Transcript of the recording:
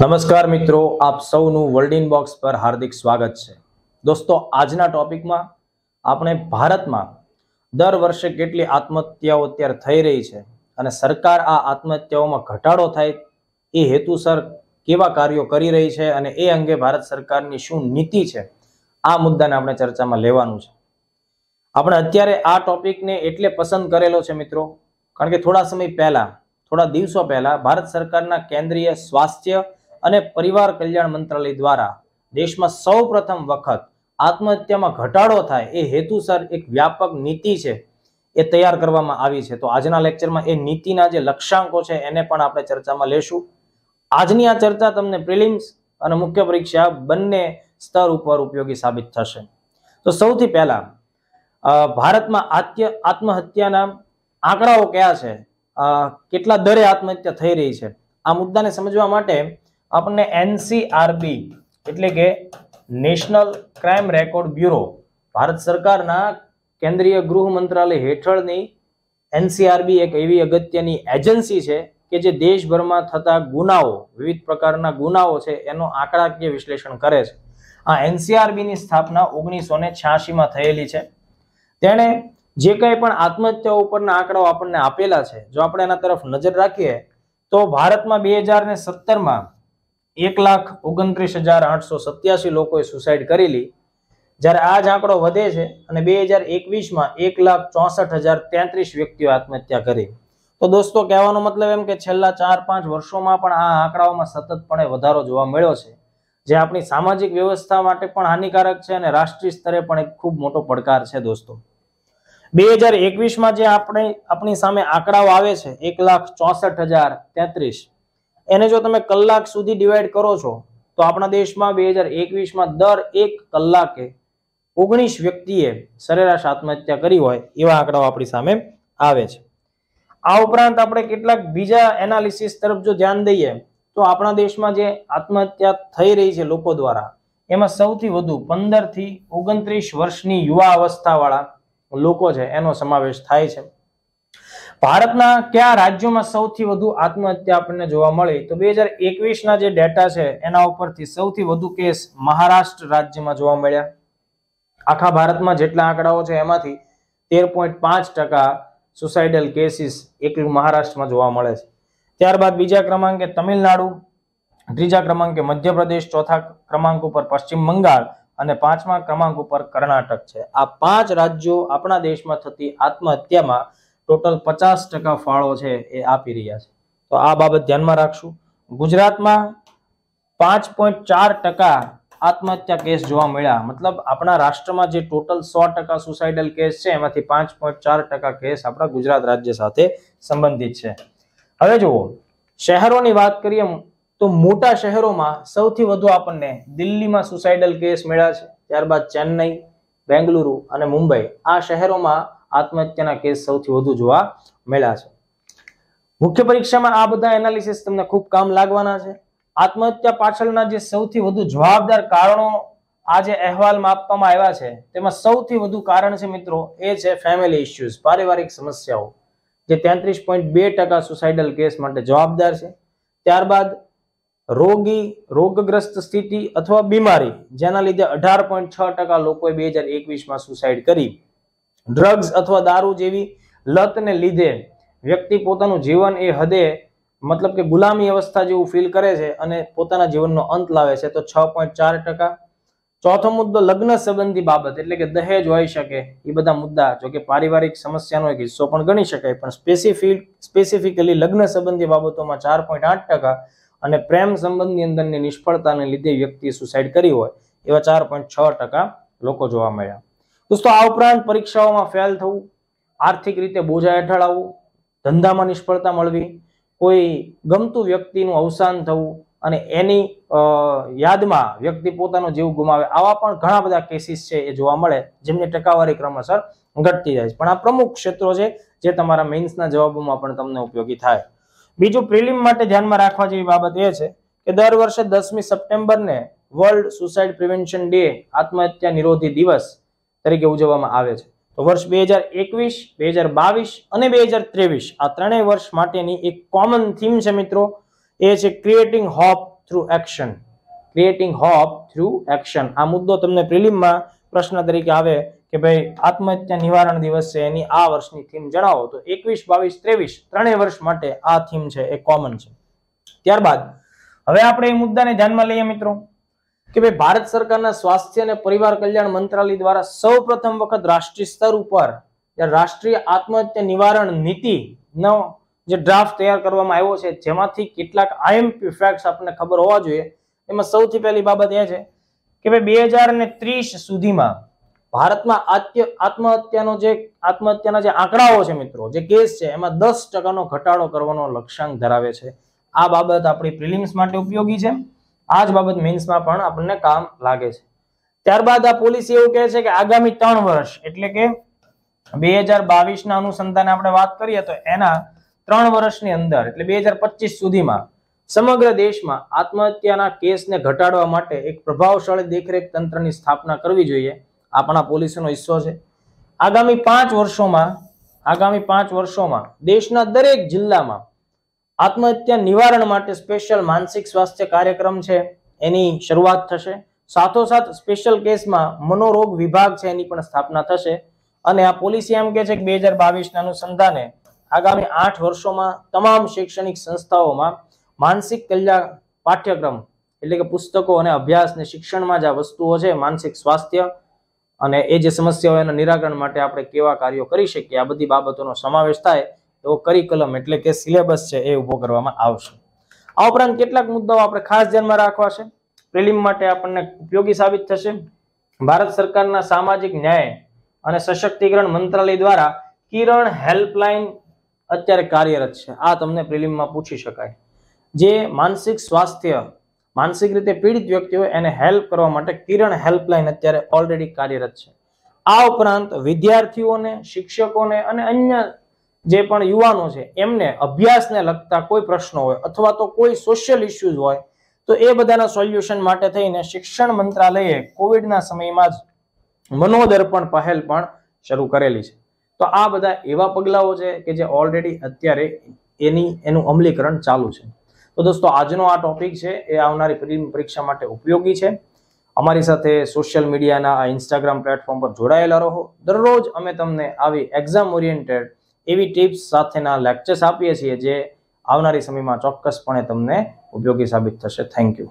નમસ્કાર મિત્રો આપ સૌનું વર્લ્ડ ઇન બોક્સ પર હાર્દિક સ્વાગત છે દોસ્તો આજના ટોપિકમાં આપણે ભારતમાં દર વર્ષે કેટલી આત્મહત્યાઓ અત્યારે થઈ રહી છે અને સરકાર આ આત્મહત્યાઓમાં ઘટાડો થાય એ હેતુસર કેવા કાર્યો કરી રહી છે અને એ અંગે ભારત સરકારની શું નીતિ છે આ મુદ્દાને આપણે ચર્ચામાં લેવાનું છે આપણે અત્યારે આ ટોપિકને એટલે પસંદ કરેલો છે મિત્રો કારણ કે થોડા સમય પહેલાં થોડા દિવસો પહેલા ભારત સરકારના કેન્દ્રીય સ્વાસ્થ્ય અને પરિવાર કલ્યાણ મંત્રાલય દ્વારા દેશમાં સૌ વખત આત્મહત્યામાં ઘટાડો થાય એ હેતુસર એક વ્યાપક નીતિ છે એ તૈયાર કરવામાં આવી છે તો આજના લેક્ચરમાં એ નીતિના જે લક્ષ્યાંકો છે એને પણ આપણે ચર્ચામાં લેશું આજની આ ચર્ચા તમને પ્રિલિમ્સ અને મુખ્ય પરીક્ષા બંને સ્તર ઉપર ઉપયોગી સાબિત થશે તો સૌથી પહેલા ભારતમાં આત્મહત્યાના આંકડાઓ કયા છે કેટલા દરે આત્મહત્યા થઈ રહી છે આ મુદ્દાને સમજવા માટે આપણને એનસીઆરબી એટલે કે national crime record bureau Bharat સરકારના કેન્દ્રીય ગૃહ મંત્રાલય હેઠળની એનસીઆરબી એક એવી અગત્યની એજન્સી છે કે જે દેશભરમાં થતા ગુનાઓ વિવિધ પ્રકારના ગુનાઓ છે એનો આંકડાકીય વિશ્લેષણ કરે છે આ એનસીઆરબીની સ્થાપના ઓગણીસો ને છ્યાસીમાં થયેલી છે તેણે જે કંઈ પણ આત્મહત્યા ઉપરના આંકડાઓ આપણને આપેલા છે જો આપણે એના તરફ નજર રાખીએ તો ભારતમાં બે હજાર ને સત્તરમાં એક લાખ ઓગણત્રીસ હજાર આઠસો સત્યાસી લોકોએ સુસાઇડ કરેલી જ્યારે આ જ આંકડો વધે છે અને બે હજાર એકવીસમાં એક લાખ ચોસઠ હજાર તેત્રીસ વ્યક્તિઓ આત્મહત્યા કરી તો દોસ્તો કહેવાનો મતલબ એમ કે છેલ્લા ચાર પાંચ વર્ષોમાં પણ આ આંકડાઓમાં સતતપણે વધારો જોવા મળ્યો છે જે આપણી સામાજિક વ્યવસ્થા માટે પણ હાનિકારક છે અને રાષ્ટ્રીય સ્તરે પણ એક ખૂબ મોટો પડકાર છે દોસ્તો બે હજાર એકવીસમાં જે આપણે આપણી સામે આંકડાઓ આવે છે એક લાખ ચોસઠ હજાર તેત્રીસ એને જો તમે કલાક સુધી ડિવાઈડ કરો છો તો આપણા દેશમાં બે હજાર એકવીસમાં દર એક કલાકે ઓગણીસ વ્યક્તિએ સરેરાશ આત્મહત્યા કરી હોય એવા આંકડાઓ આપણી સામે આવે છે આ ઉપરાંત આપણે કેટલાક બીજા એનાલિસિસ તરફ જો ધ્યાન દઈએ તો આપણા દેશમાં જે આત્મહત્યા થઈ રહી છે લોકો દ્વારા એમાં સૌથી વધુ પંદરથી ઓગણત્રીસ વર્ષની યુવા અવસ્થાવાળા લોકો છે એનો સમાવેશ થાય છે ભારતના કયા રાજ્યોમાં સૌથી વધુ આત્મહત્યા આપણને જોવા મળી તો બે હજાર એકવીસના જે ડેટા છે એના ઉપરથી સૌથી વધુ કેસ મહારાષ્ટ્ર રાજ્યમાં જોવા મળ્યા આખા ભારતમાં જેટલા આંકડાઓ છે એમાંથી તેર પોઈન્ટ પાંચ ટકા સુસાઇડલ કેસીસ એકલું મહારાષ્ટ્રમાં જોવા મળે છે ત્યારબાદ બીજા ક્રમાંકે તમિલનાડુ ત્રીજા ક્રમાંકે મધ્યપ્રદેશ ચોથા ક્રમાંક ઉપર પશ્ચિમ બંગાળ અને પાંચમા ક્રમાંક ઉપર કર્ણાટક છે આ પાંચ રાજ્યો આપણા દેશમાં થતી આત્મહત્યામાં ટોટલ પચાસ ટકા ફાળો છે એ આપી રહ્યા છે તો આ બાબત ધ્યાનમાં રાખશું ગુજરાતમાં પાંચ પોઈન્ટ ચાર ટકા આત્મહત્યા કેસ જોવા મળ્યા મતલબ આપણા રાષ્ટ્રમાં જે ટોટલ સો ટકા સુસાઇડલ કેસ છે એમાંથી પાંચ પોઈન્ટ ચાર ટકા કેસ આપણા ગુજરાત રાજ્ય સાથે સંબંધિત છે હવે જુઓ શહેરોની વાત કરીએ તો મોટા શહેરોમાં સૌથી વધુ આપણને દિલ્હીમાં સુસાઇડલ કેસ મળ્યા છે ત્યારબાદ ચેન્નઈ બેંગલુરુ અને મુંબઈ આ શહેરોમાં આત્મહત્યાના કેસ સૌથી વધુ જોવા મળ્યા છે મુખ્ય પરીક્ષામાં આ બધા એનાલિસિસ તમને ખૂબ કામ લાગવાના છે આત્મહત્યા પાછળના જે સૌથી વધુ જવાબદાર કારણો આ જે અહેવાલમાં આપવામાં આવ્યા છે તેમાં સૌથી વધુ કારણ છે મિત્રો એ છે ફેમિલી ઇસ્યુઝ પારિવારિક સમસ્યાઓ જે તેત્રીસ પોઈન્ટ બે ટકા સુસાઇડલ કેસ માટે જવાબદાર છે ત્યારબાદ રોગી રોગગ્રસ્ત સ્થિતિ અથવા બીમારી જેના લીધે અઢાર પોઈન્ટ છ ટકા લોકોએ બે હજાર એકવીસમાં સુસાઇડ કરી ડ્રગ્સ અથવા દારૂ જેવી લતને લીધે વ્યક્તિ પોતાનું જીવન એ હદે મતલબ કે ગુલામી અવસ્થા જેવું ફીલ કરે છે અને પોતાના જીવનનો અંત લાવે છે તો છ પોઈન્ટ ચાર ટકા ચોથો મુદ્દો લગ્ન સંબંધી બાબત એટલે કે દહેજ હોઈ શકે એ બધા મુદ્દા જો કે પારિવારિક સમસ્યાનો એક હિસ્સો પણ ગણી શકાય પણ સ્પેસિફિક સ્પેસિફિકલી લગ્ન સંબંધી બાબતોમાં ચાર પોઈન્ટ આઠ ટકા અને પ્રેમ સંબંધની અંદરની નિષ્ફળતાને લીધે વ્યક્તિએ સુસાઇડ કરી હોય એવા ચાર પોઈન્ટ છ ટકા લોકો જોવા મળ્યા દોસ્તો આ ઉપરાંત પરીક્ષાઓમાં ફેલ થવું આર્થિક રીતે બોજા હેઠળ આવવું ધંધામાં નિષ્ફળતા મળવી કોઈ ગમતું વ્યક્તિનું અવસાન થવું અને એની યાદમાં વ્યક્તિ પોતાનો જીવ ગુમાવે આવા પણ ઘણા બધા કેસીસ છે એ જોવા મળે જેમની ટકાવારી ક્રમસર ઘટતી જાય છે પણ આ પ્રમુખ ક્ષેત્રો છે જે તમારા મેઇન્સના જવાબોમાં પણ તમને ઉપયોગી થાય બીજું પ્રિલિમ માટે ધ્યાનમાં રાખવા જેવી બાબત એ છે કે દર વર્ષે દસમી સપ્ટેમ્બરને વર્લ્ડ સુસાઇડ પ્રિવેન્શન ડે આત્મહત્યા નિરોધી દિવસ તરીકે ઉજવવામાં આવે છે તો વર્ષ બે હજાર એકવીસ બે હજાર બાવીસ અને બે હજાર ત્રેવીસ આ ત્રણેય વર્ષ માટેની એક કોમન થીમ છે મિત્રો એ છે creating hope through action creating hope through action આ મુદ્દો તમને પ્રિલિમમાં પ્રશ્ન તરીકે આવે કે ભાઈ આત્મહત્યા નિવારણ દિવસ છે એની આ વર્ષની થીમ જણાવો તો એકવીસ બાવીસ ત્રેવીસ ત્રણેય વર્ષ માટે આ થીમ છે એ કોમન છે ત્યારબાદ હવે આપણે એ મુદ્દાને ધ્યાનમાં લઈએ મિત્રો કે ભાઈ ભારત સરકારના સ્વાસ્થ્ય અને પરિવાર કલ્યાણ મંત્રાલય દ્વારા સૌ પ્રથમ વખત રાષ્ટ્રીય સ્તર ઉપર રાષ્ટ્રીય આત્મહત્યા નિવારણ નીતિ નો જે ડ્રાફ્ટ તૈયાર કરવામાં આવ્યો છે જેમાંથી કેટલાક આઈએમપી ફેક્ટ્સ આપણને ખબર હોવા જોઈએ એમાં સૌથી પહેલી બાબત એ છે કે ભાઈ બે હજાર ને ત્રીસ સુધીમાં ભારતમાં આત્મહત્યાનો જે આત્મહત્યાના જે આંકડાઓ છે મિત્રો જે કેસ છે એમાં દસ ટકાનો ઘટાડો કરવાનો લક્ષ્યાંક ધરાવે છે આ બાબત આપણી પ્રિલિમ્સ માટે ઉપયોગી છે આ જ બાબત મેન્સમાં પણ આપણને કામ લાગે છે ત્યારબાદ આ પોલિસી એવું કહે છે કે આગામી ત્રણ વર્ષ એટલે કે બે હજાર બાવીસના અનુસંધાને આપણે વાત કરીએ તો એના ત્રણ વર્ષની અંદર એટલે બે હજાર પચીસ સુધીમાં સમગ્ર દેશમાં આત્મહત્યાના કેસને ઘટાડવા માટે એક પ્રભાવશાળી દેખરેખ તંત્રની સ્થાપના કરવી જોઈએ આપણા પોલીસનો હિસ્સો છે આગામી પાંચ વર્ષોમાં આગામી પાંચ વર્ષોમાં દેશના દરેક જિલ્લામાં આત્મહત્યા નિવારણ માટે સ્પેશિયલ માનસિક સ્વાસ્થ્ય કાર્યક્રમ છે એની શરૂઆત થશે સાથોસાથ સ્પેશિયલ કેસમાં મનોરોગ વિભાગ છે એની પણ સ્થાપના થશે અને આ પોલિસી એમ કે છે કે બે હજાર બાવીસના અનુસંધાને આગામી આઠ વર્ષોમાં તમામ શૈક્ષણિક સંસ્થાઓમાં માનસિક કલ્યાણ પાઠ્યક્રમ એટલે કે પુસ્તકો અને અભ્યાસ ને શિક્ષણમાં જે આ વસ્તુઓ છે માનસિક સ્વાસ્થ્ય અને એ જે સમસ્યાઓ એના નિરાકરણ માટે આપણે કેવા કાર્યો કરી શકીએ આ બધી બાબતોનો સમાવેશ થાય તો કરિકલમ એટલે કે સિલેબસ છે એ ઊભો કરવામાં આવશે આ ઉપરાંત કેટલાક મુદ્દાઓ આપણે ખાસ ધ્યાનમાં રાખવા છે પ્રિલિમ માટે આપણને ઉપયોગી સાબિત થશે ભારત સરકારના સામાજિક ન્યાય અને સશક્તિકરણ મંત્રાલય દ્વારા કિરણ હેલ્પલાઇન અત્યારે કાર્યરત છે આ તમને પ્રિલિમમાં પૂછી શકાય જે માનસિક સ્વાસ્થ્ય માનસિક રીતે પીડિત વ્યક્તિઓ એને હેલ્પ કરવા માટે કિરણ હેલ્પલાઇન અત્યારે ઓલરેડી કાર્યરત છે આ ઉપરાંત વિદ્યાર્થીઓને શિક્ષકોને અને અન્ય જે પણ યુવાનો છે એમને અભ્યાસને લગતા કોઈ પ્રશ્નો હોય અથવા તો કોઈ સોશિયલ ઇસ્યુઝ હોય તો એ બધાના સોલ્યુશન માટે થઈને શિક્ષણ મંત્રાલયે કોવિડના સમયમાં જ મનોદર્પણ પહેલ પણ શરૂ કરેલી છે તો આ બધા એવા પગલાઓ છે કે જે ઓલરેડી અત્યારે એની એનું અમલીકરણ ચાલુ છે તો દોસ્તો આજનો આ ટોપિક છે એ આવનારી પ્રિલિમ પરીક્ષા માટે ઉપયોગી છે અમારી સાથે સોશિયલ મીડિયાના આ ઇન્સ્ટાગ્રામ પ્લેટફોર્મ પર જોડાયેલા રહો દરરોજ અમે તમને આવી એક્ઝામ ઓરિએન્ટેડ એવી ટિપ્સ સાથેના લેક્ચર્સ આપીએ છીએ જે આવનારી સમયમાં ચોક્કસપણે તમને ઉપયોગી સાબિત થશે થેન્ક યુ